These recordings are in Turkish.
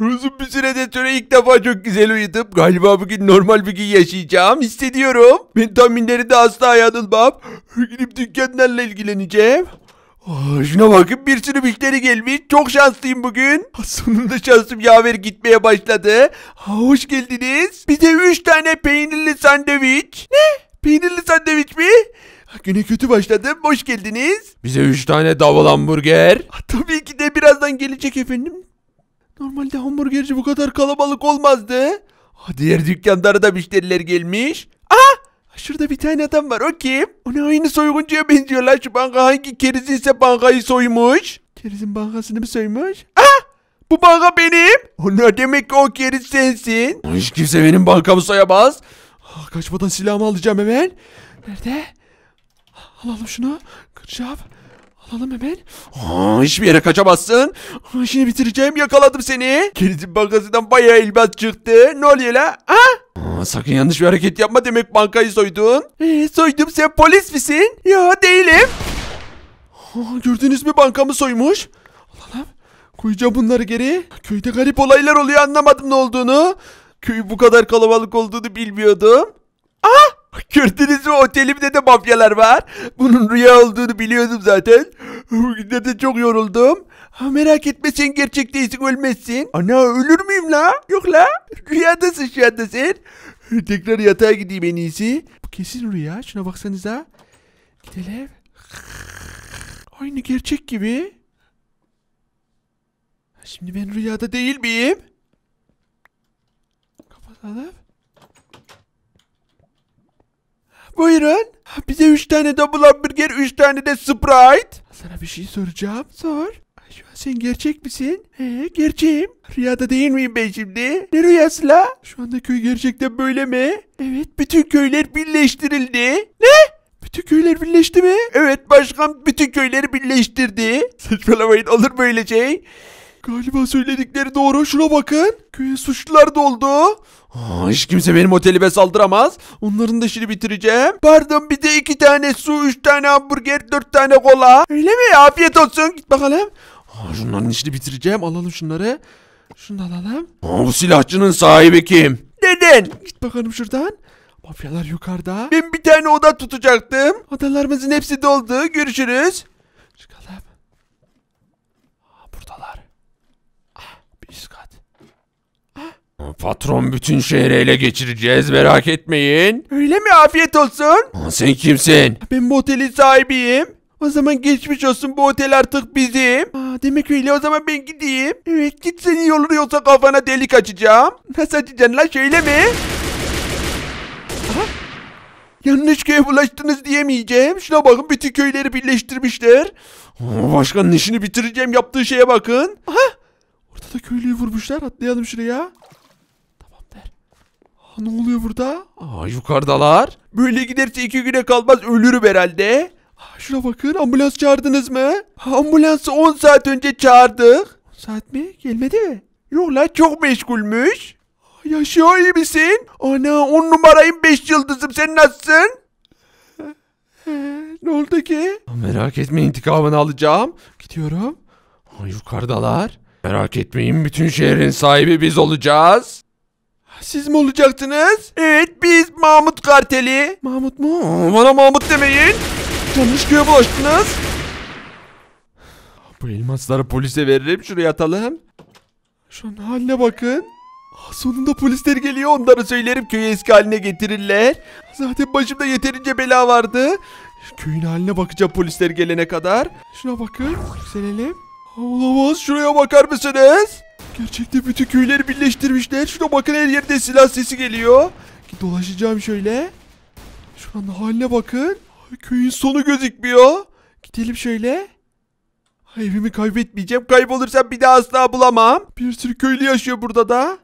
Uzun bir süreden sonra ilk defa çok güzel uyudum. Galiba bugün normal bir gün yaşayacağım. Hissediyorum. Vitaminleri tahminleri de asla yanılmam. Gidip dükkanlarla ilgileneceğim. Aa, şuna bakın bir sürü müşteri gelmiş. Çok şanslıyım bugün. Sonunda şansım yaver gitmeye başladı. Aa, hoş geldiniz. Bize 3 tane peynirli sandviç. Ne? Peynirli sandviç mi? Güne kötü başladım. Hoş geldiniz. Bize 3 tane davul hamburger. tabii ki de birazdan gelecek efendim. Normalde hamburgerci bu kadar kalabalık olmazdı. diğer dükkanlara da müşteriler gelmiş. Aha! Şurada bir tane adam var o kim? O ne aynı soyguncuya benziyor lan şu banka hangi kerizi ise bankayı soymuş. Kerizin bankasını mı soymuş? Ah! Bu banka benim. O ne demek ki o keriz sensin? Hiç kimse benim bankamı soyamaz. kaçmadan silahımı alacağım hemen. Nerede? Alalım şunu. Kıracağım. Alalım hemen. Aa, hiçbir yere kaçamazsın. Aa, şimdi bitireceğim yakaladım seni. Kilitin bankasından bayağı elmas çıktı. Ne oluyor la? Ha? Aa, sakın yanlış bir hareket yapma demek bankayı soydun. Ee, soydum sen polis misin? Ya değilim. Aa, gördünüz mü bankamı soymuş. Alalım. Koyacağım bunları geri. Köyde garip olaylar oluyor anlamadım ne olduğunu. Köy bu kadar kalabalık olduğunu bilmiyordum. Aa! Gördünüz mü otelimde de mafyalar var. Bunun rüya olduğunu biliyordum zaten. Bugün çok yoruldum. Ha, merak etme sen gerçek değilsin ölmezsin. Ana ölür müyüm la? Yok la. Rüyadasın şu anda sen. Tekrar yatağa gideyim en iyisi. Bu kesin rüya. Şuna baksanıza. Gidelim. Aynı gerçek gibi. Şimdi ben rüyada değil miyim? Kapatalım. Buyurun. Bize üç tane double hamburger, üç tane de Sprite. Sana bir şey soracağım. Sor. şu an sen gerçek misin? He, gerçeğim. Rüyada değil miyim ben şimdi? Ne rüyası la? Şu anda köy gerçekten böyle mi? Evet, bütün köyler birleştirildi. Ne? Bütün köyler birleşti mi? Evet, başkan bütün köyleri birleştirdi. Saçmalamayın, olur böyle şey? Galiba söyledikleri doğru. Şuna bakın. Köye suçlular doldu. Aa, hiç kimse benim otelime saldıramaz. Onların da işini bitireceğim. Pardon bir de iki tane su, üç tane hamburger, dört tane kola. Öyle mi? Afiyet olsun. Git bakalım. Aa, şunların işini bitireceğim. Alalım şunları. Şunu da alalım. Aa, bu silahçının sahibi kim? Neden? Git bakalım şuradan. Mafyalar yukarıda. Ben bir tane oda tutacaktım. Odalarımızın hepsi doldu. Görüşürüz. Çıkalım. Scott. Patron bütün şehri ele geçireceğiz merak etmeyin. Öyle mi afiyet olsun? sen kimsin? Ben bu otelin sahibiyim. O zaman geçmiş olsun bu otel artık bizim. Aa, demek öyle o zaman ben gideyim. Evet git seni yolunu yoksa kafana delik açacağım. Nasıl açacaksın lan şöyle mi? Yanlış köye bulaştınız diyemeyeceğim. Şuna bakın bütün köyleri birleştirmişler. Aa, başkanın işini bitireceğim yaptığı şeye bakın. Aha da köylüyü vurmuşlar. Atlayalım şuraya. Tamamdır. Ha, ne oluyor burada? Aa, yukarıdalar. Böyle giderse iki güne kalmaz ölürüm herhalde. Ha, şuna bakın ambulans çağırdınız mı? ambulansı 10 saat önce çağırdık. 10 saat mi? Gelmedi mi? Yok lan çok meşgulmüş. Yaşıyor iyi misin? Ana on numarayım beş yıldızım sen nasılsın? Ee, ne oldu ki? Merak etme intikamını alacağım. Gidiyorum. Ha, yukarıdalar. Merak etmeyin bütün şehrin sahibi biz olacağız. Siz mi olacaktınız? Evet biz Mahmut Karteli. Mahmut mu? Bana Mahmut demeyin. köye bulaştınız. Bu elmasları polise veririm şuraya atalım. Şunun haline bakın. Ah, sonunda polisler geliyor onları söylerim köyü eski haline getirirler. Zaten başımda yeterince bela vardı. Köyün haline bakacağım polisler gelene kadar. Şuna bakın. Yükselim. Olamaz şuraya bakar mısınız? Gerçekten bütün köyleri birleştirmişler. Şuna bakın her yerde silah sesi geliyor. Dolaşacağım şöyle. Şuranın haline bakın. Köyün sonu gözükmüyor. Gidelim şöyle. evimi kaybetmeyeceğim. Kaybolursam bir daha asla bulamam. Bir sürü köylü yaşıyor burada da.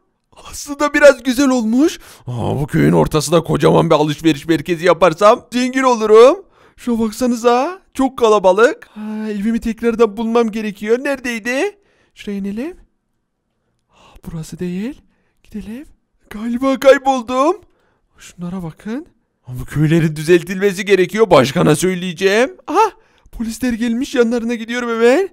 Aslında biraz güzel olmuş. Aa, bu köyün ortasında kocaman bir alışveriş merkezi yaparsam zengin olurum. Şuna baksanıza. Çok kalabalık. Ha, evimi tekrardan bulmam gerekiyor. Neredeydi? Şuraya inelim. Ha, burası değil. Gidelim. Galiba kayboldum. Şunlara bakın. Ama köylerin düzeltilmesi gerekiyor. Başkana söyleyeceğim. Aha Polisler gelmiş yanlarına gidiyorum hemen.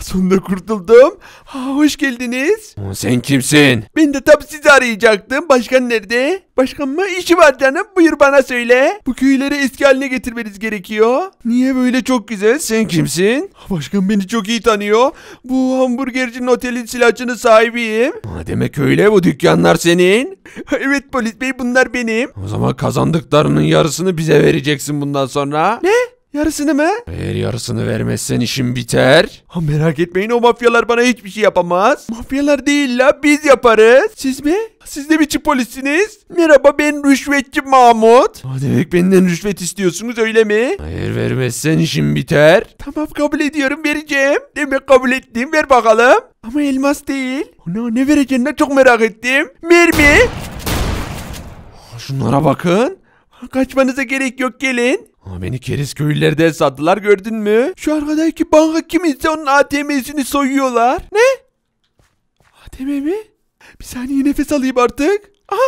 sonunda kurtuldum. Ha, hoş geldiniz. Sen kimsin? Ben de tam sizi arayacaktım. Başkan nerede? Başkan mı? İşi var canım. Buyur bana söyle. Bu köyleri eski haline getirmeniz gerekiyor. Niye böyle çok güzel? Sen kimsin? Başkan beni çok iyi tanıyor. Bu hamburgercinin otelin silahçının sahibiyim. Ha, demek öyle bu dükkanlar senin. evet polis bey bunlar benim. O zaman kazandıklarının yarısını bize vereceksin bundan sonra. Ne? Yarısını mı? Eğer yarısını vermezsen işim biter. Ha merak etmeyin o mafyalar bana hiçbir şey yapamaz. Mafyalar değil la biz yaparız. Siz mi? Siz de biçim polisiniz. Merhaba ben rüşvetçi Mahmut. Ha demek benden rüşvet istiyorsunuz öyle mi? Hayır vermezsen işim biter. Tamam kabul ediyorum vereceğim. Demek kabul ettim ver bakalım. Ama elmas değil. Ona ne vereceğini çok merak ettim. Mermi. Şunlara bakın. Kaçmanıza gerek yok gelin. Ama beni Keriz köylülerde sattılar gördün mü? Şu arkadaki banka kiminse onun ATM'sini soyuyorlar. Ne? ATM mi? Bir saniye nefes alayım artık. Aha.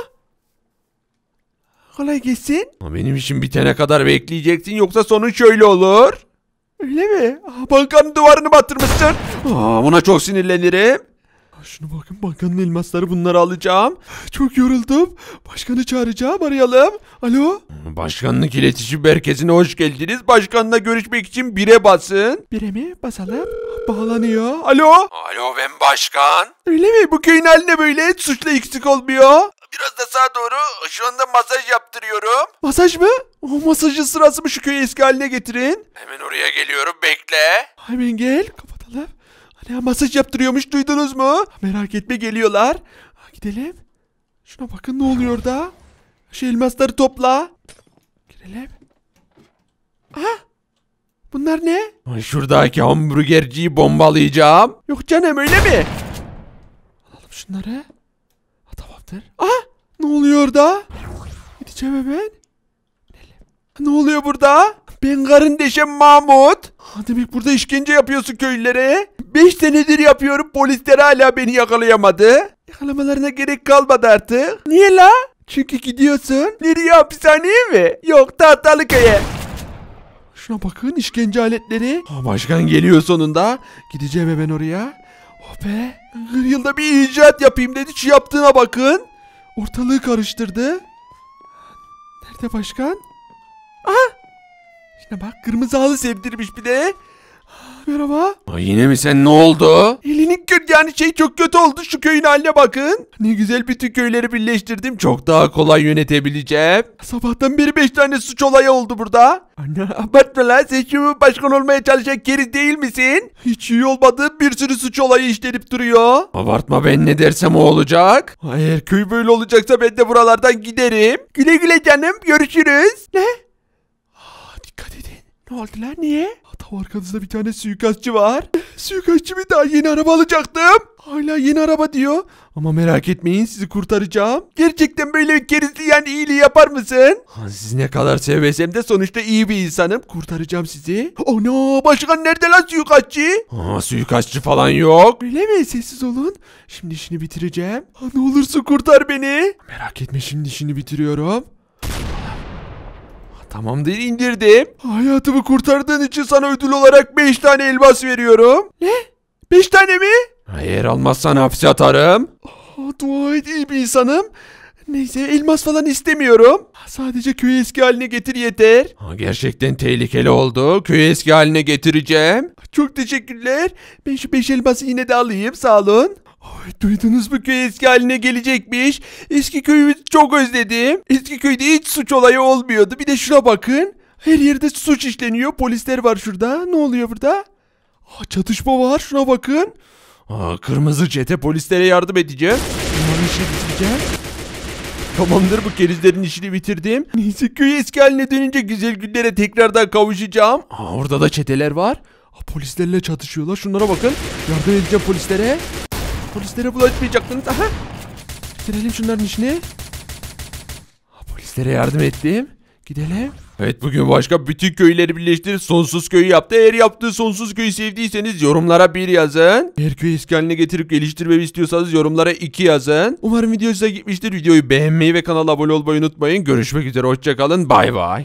Kolay gelsin. Ama benim işim bitene kadar bekleyeceksin yoksa sonuç şöyle olur. Öyle mi? Aa, bankanın duvarını batırmışsın. Aa, buna çok sinirlenirim. Şunu bakın bankanın elmasları bunları alacağım. Çok yoruldum. Başkanı çağıracağım arayalım. Alo. Başkanlık iletişim merkezine hoş geldiniz. Başkanla görüşmek için bire basın. Bire mi? Basalım. Bağlanıyor. Alo. Alo ben başkan. Öyle mi? Bu köyün haline böyle suçla eksik olmuyor. Biraz da sağa doğru. Şu anda masaj yaptırıyorum. Masaj mı? O masajın sırası mı şu köyü eski haline getirin? Hemen oraya geliyorum bekle. Hemen gel. Kapatalım. Hani masaj yaptırıyormuş duydunuz mu? Merak etme geliyorlar. gidelim. Şuna bakın ne oluyor da. Şu elmasları topla. Girelim. Aha. Bunlar ne? şuradaki hamburgerciyi bombalayacağım. Yok canım öyle mi? Alalım şunları. Ha, tamamdır. Aha. Ne oluyor da? Gideceğim hemen. Ne oluyor burada? Ben karındeşem Mahmut. Ha, demek burada işkence yapıyorsun köylülere. 5 senedir yapıyorum polisler hala beni yakalayamadı. Yakalamalarına gerek kalmadı artık. Niye la? Çünkü gidiyorsun. Nereye hapishaneye mi? Yok Tahtalıköy'e. Şuna bakın işkence aletleri. Ha, başkan geliyor sonunda. Gideceğim hemen oraya. Oh be. 40 yılda bir icat yapayım dedi. Şu yaptığına bakın. Ortalığı karıştırdı. Nerede başkan? Aha. Şuna bak kırmızı halı sevdirmiş bir de merhaba. Ay yine mi sen ne oldu? Elinin kö yani şey çok kötü oldu şu köyün haline bakın. Ne güzel bütün köyleri birleştirdim çok daha kolay yönetebileceğim. Sabahtan beri 5 tane suç olayı oldu burada. Anne abartma lan sen şimdi başkan olmaya çalışan geri değil misin? Hiç iyi olmadı bir sürü suç olayı işlenip duruyor. Abartma ben ne dersem o olacak. Hayır köy böyle olacaksa ben de buralardan giderim. Güle güle canım görüşürüz. Ne? Aa, dikkat edin. Ne oldu lan niye? O oh, arkanızda bir tane suikastçı var. Suikastçı bir daha yeni araba alacaktım. Hala yeni araba diyor. Ama merak etmeyin sizi kurtaracağım. Gerçekten böyle kerizli yani iyiliği yapar mısın? Ha, sizi ne kadar sevesem de sonuçta iyi bir insanım. Kurtaracağım sizi. Oh Ana başkan nerede lan suikastçı? Ha, suikastçı falan yok. Öyle mi? Sessiz olun. Şimdi işini bitireceğim. Ha, ne olursun kurtar beni. Merak etme şimdi işini bitiriyorum. Tamamdır indirdim. Hayatımı kurtardığın için sana ödül olarak 5 tane elmas veriyorum. Ne? 5 tane mi? Eğer almazsan hapse atarım. Oh, dua et iyi bir insanım. Neyse elmas falan istemiyorum. Sadece köyü eski haline getir yeter. Ha, gerçekten tehlikeli oldu. Köyü eski haline getireceğim. Çok teşekkürler. Ben şu beş elması yine de alayım sağ olun. Ay, duydunuz mu köy eski haline gelecekmiş. Eski köyü çok özledim. Eski köyde hiç suç olayı olmuyordu. Bir de şuna bakın. Her yerde suç işleniyor. Polisler var şurada. Ne oluyor burada? Aa, çatışma var. Şuna bakın. Aa, kırmızı çete polislere yardım edeceğiz. Bunların işini bitireceğiz. Tamamdır bu kerizlerin işini bitirdim. Neyse köy eski haline dönünce güzel günlere tekrardan kavuşacağım. Aa, orada da çeteler var. Aa, polislerle çatışıyorlar. Şunlara bakın. Yardım edeceğim polislere. Polislere bulaşmayacaktınız. Aha. Gidelim şunların işini. Polislere yardım ettim. Gidelim. Evet bugün başka bütün köyleri birleştirip sonsuz köyü yaptı. Eğer yaptığı sonsuz köyü sevdiyseniz yorumlara bir yazın. Eğer köy eski getirip geliştirmemi istiyorsanız yorumlara iki yazın. Umarım video size gitmiştir. Videoyu beğenmeyi ve kanala abone olmayı unutmayın. Görüşmek üzere hoşçakalın. Bay bay.